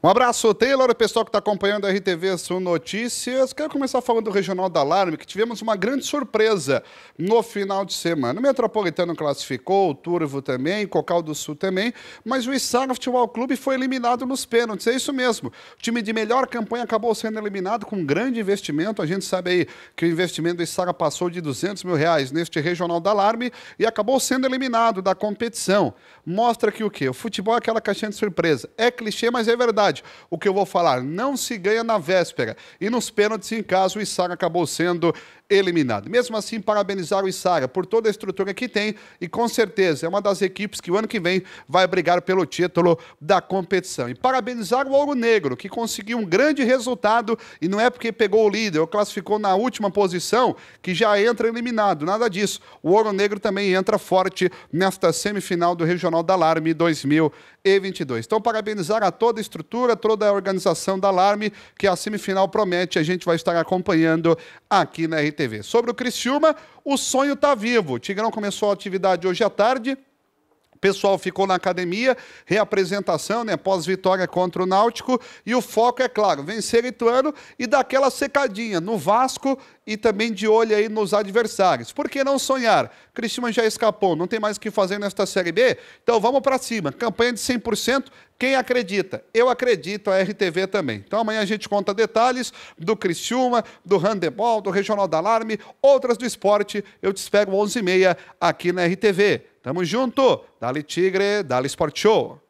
Um abraço, Taylor, o pessoal que está acompanhando a RTV Sul Notícias. Quero começar falando do Regional da Alarme, que tivemos uma grande surpresa no final de semana. O Metropolitano classificou, o Turvo também, o Cocal do Sul também, mas o Issaga Futebol Clube foi eliminado nos pênaltis, é isso mesmo. O time de melhor campanha acabou sendo eliminado com um grande investimento. A gente sabe aí que o investimento do Issaga passou de 200 mil reais neste Regional da Alarme e acabou sendo eliminado da competição. Mostra que o quê? O futebol é aquela caixinha de surpresa. É clichê, mas é verdade verdade o que eu vou falar. Não se ganha na véspera. E nos pênaltis, em caso, o Isara acabou sendo eliminado. Mesmo assim, parabenizar o Isara por toda a estrutura que tem e com certeza é uma das equipes que o ano que vem vai brigar pelo título da competição. E parabenizar o Ouro Negro, que conseguiu um grande resultado e não é porque pegou o líder ou classificou na última posição que já entra eliminado, nada disso. O Ouro Negro também entra forte nesta semifinal do Regional da Alarme 2022. Então, parabenizar a toda a estrutura, toda a organização da Alarme, que a semifinal promete, a gente vai estar acompanhando aqui na RT Sobre o Criciúma, o sonho está vivo. O Tigrão começou a atividade hoje à tarde o pessoal ficou na academia, reapresentação, né, pós-vitória contra o Náutico, e o foco é claro, vencer Ituano e dar aquela secadinha no Vasco e também de olho aí nos adversários. Por que não sonhar? Cristina já escapou, não tem mais o que fazer nesta Série B, então vamos para cima. Campanha de 100%, quem acredita? Eu acredito, a RTV também. Então amanhã a gente conta detalhes do Criciúma, do handebol, do Regional da Alarme, outras do esporte. Eu te espero 11h30 aqui na RTV. Tamo junto. Dali Tigre, dali Sport Show.